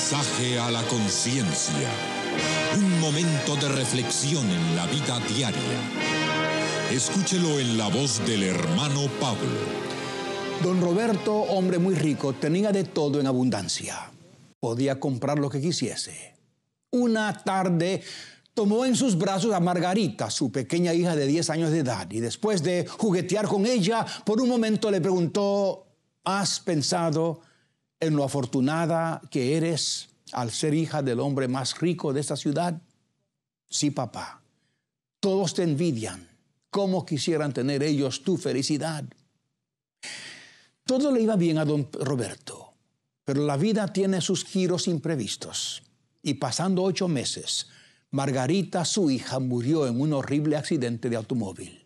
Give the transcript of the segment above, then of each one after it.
Mensaje a la conciencia. Un momento de reflexión en la vida diaria. Escúchelo en la voz del hermano Pablo. Don Roberto, hombre muy rico, tenía de todo en abundancia. Podía comprar lo que quisiese. Una tarde tomó en sus brazos a Margarita, su pequeña hija de 10 años de edad, y después de juguetear con ella, por un momento le preguntó, ¿has pensado en lo afortunada que eres al ser hija del hombre más rico de esta ciudad? Sí, papá. Todos te envidian. ¿Cómo quisieran tener ellos tu felicidad? Todo le iba bien a don Roberto, pero la vida tiene sus giros imprevistos. Y pasando ocho meses, Margarita, su hija, murió en un horrible accidente de automóvil.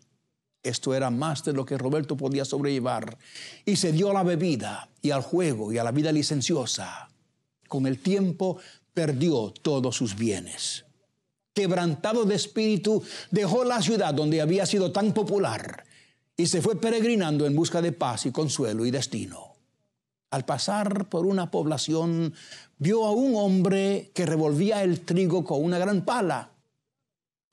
Esto era más de lo que Roberto podía sobrellevar. Y se dio a la bebida y al juego y a la vida licenciosa. Con el tiempo perdió todos sus bienes. Quebrantado de espíritu, dejó la ciudad donde había sido tan popular y se fue peregrinando en busca de paz y consuelo y destino. Al pasar por una población, vio a un hombre que revolvía el trigo con una gran pala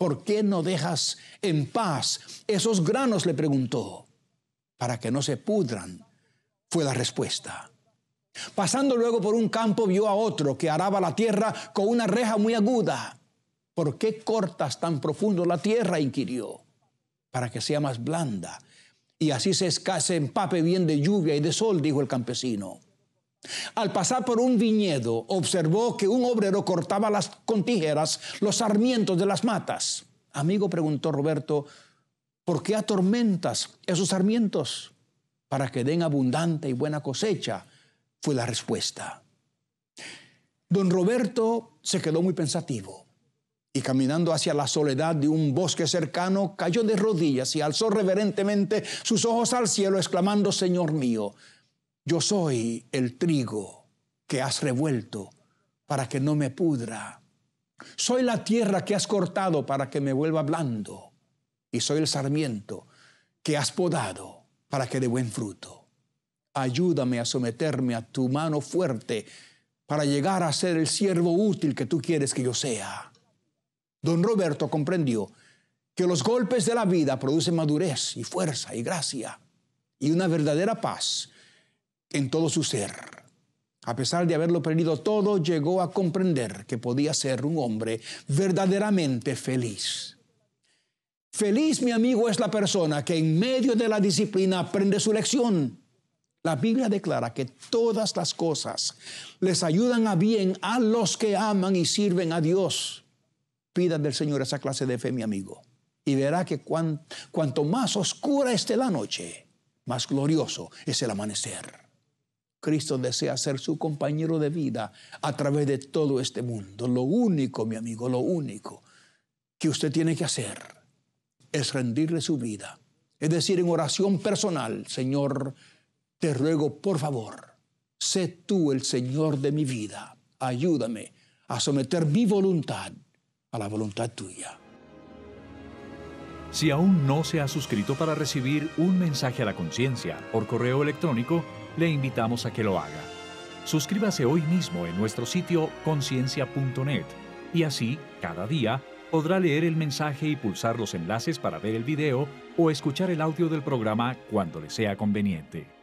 ¿por qué no dejas en paz esos granos? le preguntó, para que no se pudran, fue la respuesta. Pasando luego por un campo vio a otro que araba la tierra con una reja muy aguda. ¿Por qué cortas tan profundo la tierra? inquirió, para que sea más blanda. Y así se, escase, empape bien de lluvia y de sol, dijo el campesino. Al pasar por un viñedo, observó que un obrero cortaba las, con tijeras los sarmientos de las matas. Amigo, preguntó Roberto, ¿por qué atormentas esos sarmientos? Para que den abundante y buena cosecha, fue la respuesta. Don Roberto se quedó muy pensativo y caminando hacia la soledad de un bosque cercano, cayó de rodillas y alzó reverentemente sus ojos al cielo, exclamando, Señor mío, yo soy el trigo que has revuelto para que no me pudra. Soy la tierra que has cortado para que me vuelva blando. Y soy el sarmiento que has podado para que dé buen fruto. Ayúdame a someterme a tu mano fuerte para llegar a ser el siervo útil que tú quieres que yo sea. Don Roberto comprendió que los golpes de la vida producen madurez y fuerza y gracia y una verdadera paz en todo su ser. A pesar de haberlo perdido todo, llegó a comprender que podía ser un hombre verdaderamente feliz. Feliz, mi amigo, es la persona que en medio de la disciplina aprende su lección. La Biblia declara que todas las cosas les ayudan a bien a los que aman y sirven a Dios. Pida del Señor esa clase de fe, mi amigo, y verá que cuanto más oscura esté la noche, más glorioso es el amanecer. Cristo desea ser su compañero de vida a través de todo este mundo. Lo único, mi amigo, lo único que usted tiene que hacer es rendirle su vida. Es decir, en oración personal, Señor, te ruego por favor, sé tú el Señor de mi vida. Ayúdame a someter mi voluntad a la voluntad tuya. Si aún no se ha suscrito para recibir un mensaje a la conciencia por correo electrónico, le invitamos a que lo haga. Suscríbase hoy mismo en nuestro sitio conciencia.net y así, cada día, podrá leer el mensaje y pulsar los enlaces para ver el video o escuchar el audio del programa cuando le sea conveniente.